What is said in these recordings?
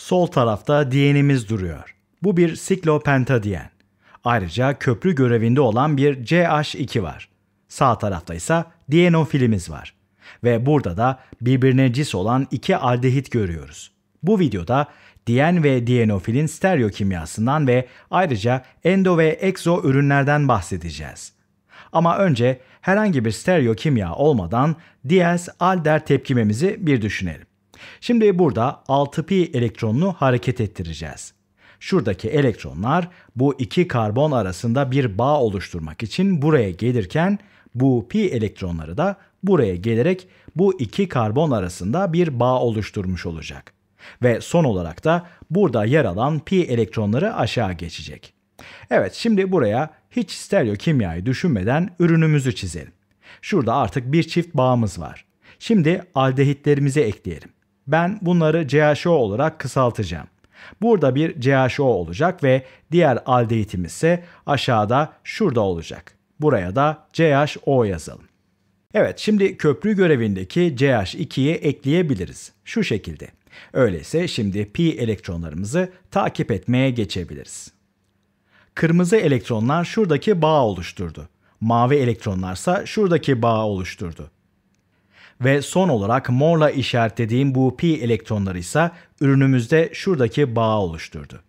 Sol tarafta diyenimiz duruyor. Bu bir siklopentadiyen. Ayrıca köprü görevinde olan bir CH2 var. Sağ tarafta ise dienofilimiz var. Ve burada da birbirine cis olan iki aldehit görüyoruz. Bu videoda diyen ve dienofilin kimyasından ve ayrıca endo ve exo ürünlerden bahsedeceğiz. Ama önce herhangi bir stereo kimya olmadan diez alder tepkimemizi bir düşünelim. Şimdi burada 6pi elektronunu hareket ettireceğiz. Şuradaki elektronlar bu iki karbon arasında bir bağ oluşturmak için buraya gelirken bu pi elektronları da buraya gelerek bu iki karbon arasında bir bağ oluşturmuş olacak. Ve son olarak da burada yer alan pi elektronları aşağı geçecek. Evet şimdi buraya hiç stereo kimyayı düşünmeden ürünümüzü çizelim. Şurada artık bir çift bağımız var. Şimdi aldehitlerimizi ekleyelim. Ben bunları CHO olarak kısaltacağım. Burada bir CHO olacak ve diğer aldehitimiz ise aşağıda şurada olacak. Buraya da CHO yazalım. Evet şimdi köprü görevindeki CH2'yi ekleyebiliriz. Şu şekilde. Öyleyse şimdi pi elektronlarımızı takip etmeye geçebiliriz. Kırmızı elektronlar şuradaki bağ oluşturdu. Mavi elektronlarsa şuradaki bağ oluşturdu. Ve son olarak morla işaretlediğim bu pi elektronları ise ürünümüzde şuradaki bağı oluşturdu.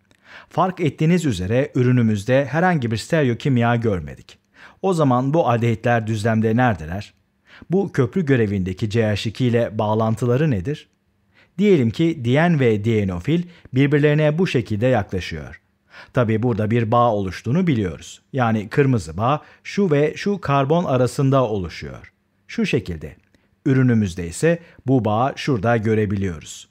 Fark ettiğiniz üzere ürünümüzde herhangi bir stereokimya görmedik. O zaman bu aldehitler düzlemde neredeler? Bu köprü görevindeki CH2 ile bağlantıları nedir? Diyelim ki diyen ve dienofil birbirlerine bu şekilde yaklaşıyor. Tabi burada bir bağ oluştuğunu biliyoruz. Yani kırmızı bağ şu ve şu karbon arasında oluşuyor. Şu şekilde. Ürünümüzde ise bu bağı şurada görebiliyoruz.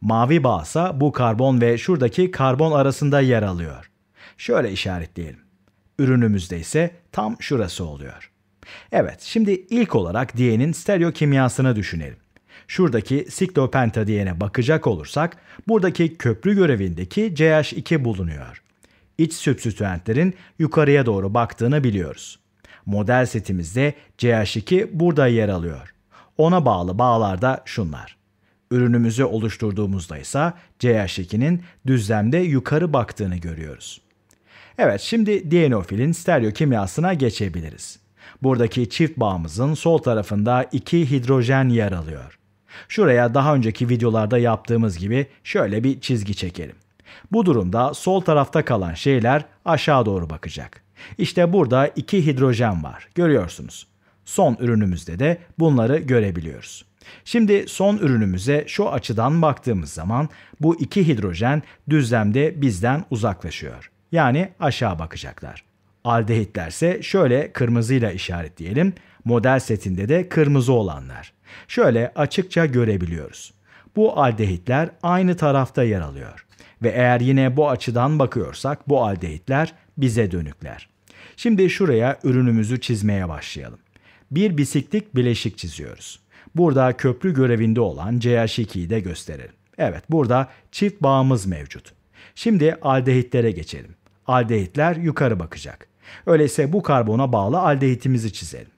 Mavi bağsa bu karbon ve şuradaki karbon arasında yer alıyor. Şöyle işaretleyelim. Ürünümüzde ise tam şurası oluyor. Evet, şimdi ilk olarak diyenin kimyasını düşünelim. Şuradaki siklopentadiyene bakacak olursak, buradaki köprü görevindeki CH2 bulunuyor. İç sübstitüentlerin yukarıya doğru baktığını biliyoruz. Model setimizde CH2 burada yer alıyor. Ona bağlı bağlar da şunlar. Ürünümüzü oluşturduğumuzda ise CH2'nin düzlemde yukarı baktığını görüyoruz. Evet şimdi dienofilin kimyasına geçebiliriz. Buradaki çift bağımızın sol tarafında iki hidrojen yer alıyor. Şuraya daha önceki videolarda yaptığımız gibi şöyle bir çizgi çekelim. Bu durumda sol tarafta kalan şeyler aşağı doğru bakacak. İşte burada iki hidrojen var. Görüyorsunuz. Son ürünümüzde de bunları görebiliyoruz. Şimdi son ürünümüze şu açıdan baktığımız zaman bu iki hidrojen düzlemde bizden uzaklaşıyor. Yani aşağı bakacaklar. Aldehitlerse şöyle kırmızıyla işaretleyelim. Model setinde de kırmızı olanlar. Şöyle açıkça görebiliyoruz. Bu aldehitler aynı tarafta yer alıyor. Ve eğer yine bu açıdan bakıyorsak bu aldehitler bize dönükler. Şimdi şuraya ürünümüzü çizmeye başlayalım. Bir bisiklik bileşik çiziyoruz. Burada köprü görevinde olan CH2'yi de gösterelim. Evet burada çift bağımız mevcut. Şimdi aldehitlere geçelim. Aldehitler yukarı bakacak. Öyleyse bu karbona bağlı aldehitimizi çizelim.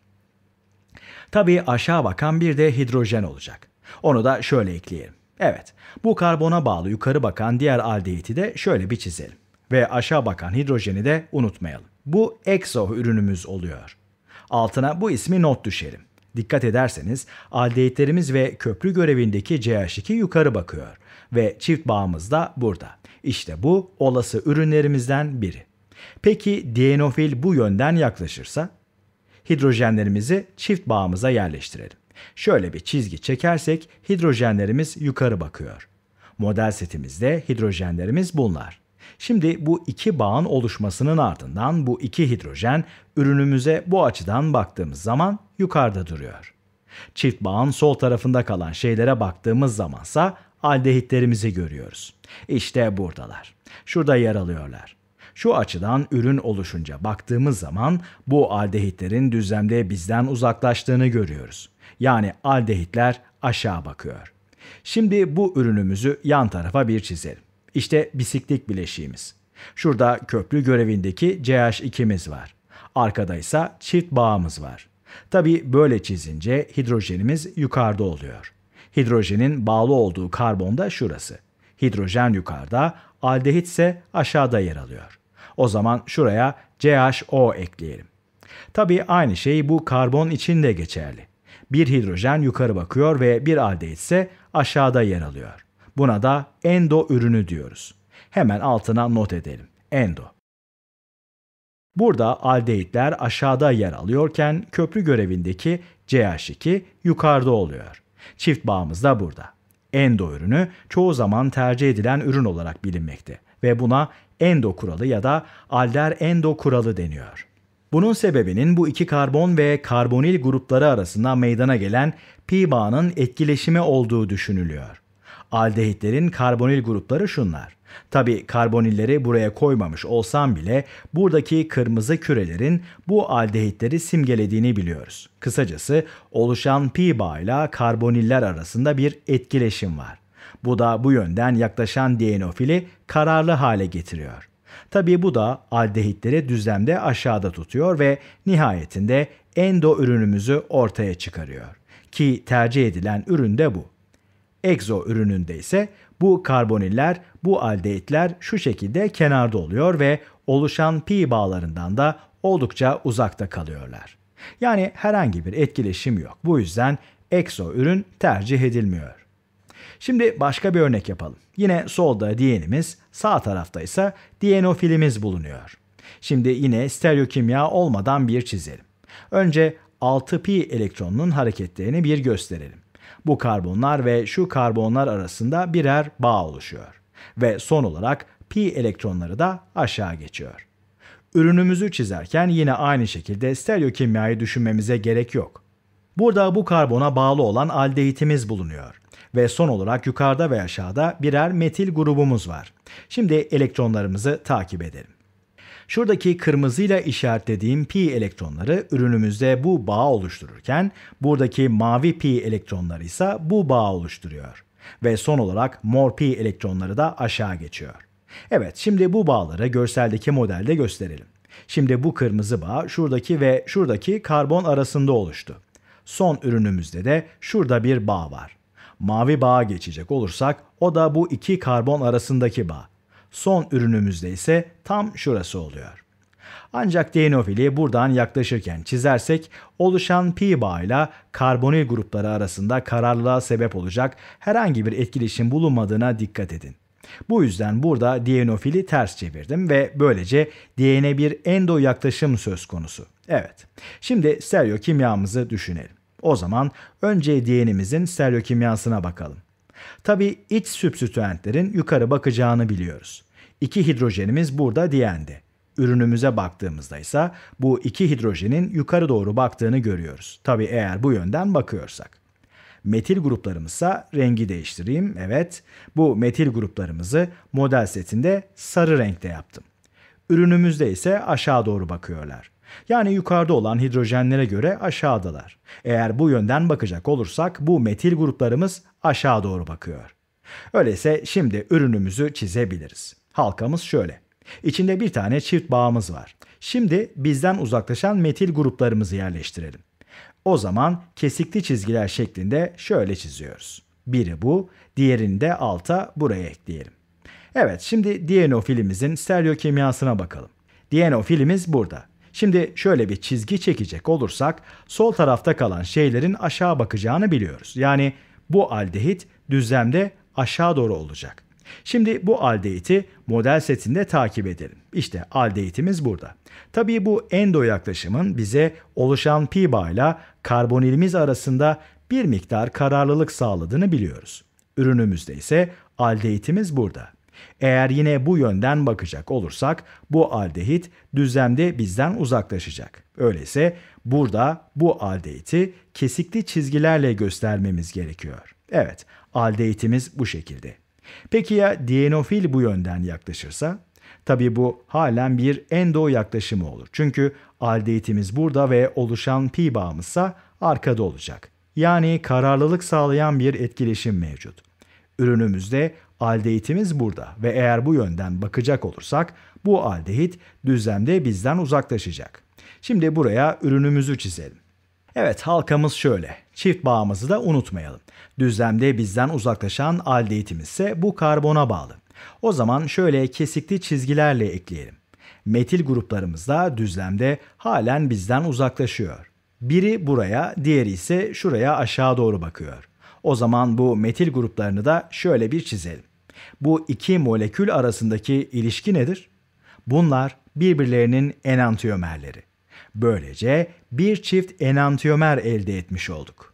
Tabii aşağı bakan bir de hidrojen olacak. Onu da şöyle ekleyelim. Evet, bu karbona bağlı yukarı bakan diğer aldehiti de şöyle bir çizelim. Ve aşağı bakan hidrojeni de unutmayalım. Bu Exo ürünümüz oluyor. Altına bu ismi not düşelim. Dikkat ederseniz aldehitlerimiz ve köprü görevindeki CH2 yukarı bakıyor ve çift bağımız da burada. İşte bu olası ürünlerimizden biri. Peki dienofil bu yönden yaklaşırsa? Hidrojenlerimizi çift bağımıza yerleştirelim. Şöyle bir çizgi çekersek hidrojenlerimiz yukarı bakıyor. Model setimizde hidrojenlerimiz bunlar. Şimdi bu iki bağın oluşmasının ardından bu iki hidrojen ürünümüze bu açıdan baktığımız zaman yukarıda duruyor. Çift bağın sol tarafında kalan şeylere baktığımız zamansa aldehitlerimizi görüyoruz. İşte buradalar. Şurada yer alıyorlar. Şu açıdan ürün oluşunca baktığımız zaman bu aldehitlerin düzlemde bizden uzaklaştığını görüyoruz. Yani aldehitler aşağı bakıyor. Şimdi bu ürünümüzü yan tarafa bir çizelim. İşte bisiklik bileşiğimiz. Şurada köprü görevindeki CH2'miz var. Arkada ise çift bağımız var. Tabi böyle çizince hidrojenimiz yukarıda oluyor. Hidrojenin bağlı olduğu karbon da şurası. Hidrojen yukarıda, aldehit ise aşağıda yer alıyor. O zaman şuraya CHO ekleyelim. Tabi aynı şey bu karbon için de geçerli. Bir hidrojen yukarı bakıyor ve bir aldehit ise aşağıda yer alıyor. Buna da endo ürünü diyoruz. Hemen altına not edelim. Endo. Burada aldehitler aşağıda yer alıyorken köprü görevindeki CH2 yukarıda oluyor. Çift bağımız da burada. Endo ürünü çoğu zaman tercih edilen ürün olarak bilinmekte ve buna endo kuralı ya da alder endo kuralı deniyor. Bunun sebebinin bu iki karbon ve karbonil grupları arasında meydana gelen pi bağının etkileşimi olduğu düşünülüyor. Aldehitlerin karbonil grupları şunlar. Tabi karbonilleri buraya koymamış olsam bile buradaki kırmızı kürelerin bu aldehitleri simgelediğini biliyoruz. Kısacası oluşan pi bağıyla karboniller arasında bir etkileşim var. Bu da bu yönden yaklaşan dienofili kararlı hale getiriyor. Tabi bu da aldehitleri düzlemde aşağıda tutuyor ve nihayetinde endo ürünümüzü ortaya çıkarıyor. Ki tercih edilen ürün de bu. Egzo ürününde ise bu karboniller, bu aldehitler şu şekilde kenarda oluyor ve oluşan pi bağlarından da oldukça uzakta kalıyorlar. Yani herhangi bir etkileşim yok. Bu yüzden Exo ürün tercih edilmiyor. Şimdi başka bir örnek yapalım. Yine solda diyenimiz, sağ tarafta ise dienofilimiz bulunuyor. Şimdi yine stereokimya olmadan bir çizelim. Önce 6 pi elektronunun hareketlerini bir gösterelim. Bu karbonlar ve şu karbonlar arasında birer bağ oluşuyor. Ve son olarak pi elektronları da aşağı geçiyor. Ürünümüzü çizerken yine aynı şekilde stereokimyayı düşünmemize gerek yok. Burada bu karbona bağlı olan aldehitimiz bulunuyor. Ve son olarak yukarıda ve aşağıda birer metil grubumuz var. Şimdi elektronlarımızı takip edelim. Şuradaki kırmızıyla işaretlediğim pi elektronları ürünümüzde bu bağ oluştururken buradaki mavi pi elektronları ise bu bağ oluşturuyor. Ve son olarak mor pi elektronları da aşağı geçiyor. Evet şimdi bu bağları görseldeki modelde gösterelim. Şimdi bu kırmızı bağ şuradaki ve şuradaki karbon arasında oluştu. Son ürünümüzde de şurada bir bağ var. Mavi bağa geçecek olursak o da bu iki karbon arasındaki bağ. Son ürünümüzde ise tam şurası oluyor. Ancak dinofili buradan yaklaşırken çizersek oluşan pi bağıyla karbonil grupları arasında kararlılığa sebep olacak herhangi bir etkileşim bulunmadığına dikkat edin. Bu yüzden burada dienofili ters çevirdim ve böylece diene bir endo yaklaşım söz konusu. Evet, şimdi stereokimyamızı düşünelim. O zaman önce dienimizin stereokimyasına bakalım. Tabi iç sübstitüentlerin yukarı bakacağını biliyoruz. İki hidrojenimiz burada diyendi. Ürünümüze baktığımızda ise bu iki hidrojenin yukarı doğru baktığını görüyoruz. Tabi eğer bu yönden bakıyorsak. Metil gruplarımızsa rengi değiştireyim. Evet bu metil gruplarımızı model setinde sarı renkte yaptım. Ürünümüzde ise aşağı doğru bakıyorlar. Yani yukarıda olan hidrojenlere göre aşağıdalar. Eğer bu yönden bakacak olursak bu metil gruplarımız aşağı doğru bakıyor. Öyleyse şimdi ürünümüzü çizebiliriz. Halkamız şöyle. İçinde bir tane çift bağımız var. Şimdi bizden uzaklaşan metil gruplarımızı yerleştirelim. O zaman kesikli çizgiler şeklinde şöyle çiziyoruz. Biri bu, diğerini de alta buraya ekleyelim. Evet, şimdi dienofilimizin stereokimyasına bakalım. Dienofilimiz burada. Şimdi şöyle bir çizgi çekecek olursak sol tarafta kalan şeylerin aşağı bakacağını biliyoruz. Yani bu aldehit düzlemde aşağı doğru olacak. Şimdi bu aldehiti model setinde takip edelim. İşte aldehitimiz burada. Tabii bu endo yaklaşımın bize oluşan pi bağıyla karbonilimiz arasında bir miktar kararlılık sağladığını biliyoruz. Ürünümüzde ise aldehitimiz burada. Eğer yine bu yönden bakacak olursak bu aldehit düzlemde bizden uzaklaşacak. Öyleyse burada bu aldehiti kesikli çizgilerle göstermemiz gerekiyor. Evet, aldehitimiz bu şekilde. Peki ya dienofil bu yönden yaklaşırsa? Tabi bu halen bir endo yaklaşımı olur. Çünkü aldehitimiz burada ve oluşan pi bağımızsa arkada olacak. Yani kararlılık sağlayan bir etkileşim mevcut. Ürünümüzde Aldehitimiz burada ve eğer bu yönden bakacak olursak bu aldehit düzlemde bizden uzaklaşacak. Şimdi buraya ürünümüzü çizelim. Evet halkamız şöyle. Çift bağımızı da unutmayalım. Düzlemde bizden uzaklaşan aldehitimiz ise bu karbona bağlı. O zaman şöyle kesikli çizgilerle ekleyelim. Metil gruplarımız da düzlemde halen bizden uzaklaşıyor. Biri buraya, diğeri ise şuraya aşağı doğru bakıyor. O zaman bu metil gruplarını da şöyle bir çizelim. Bu iki molekül arasındaki ilişki nedir? Bunlar birbirlerinin enantiyomerleri. Böylece bir çift enantiyomer elde etmiş olduk.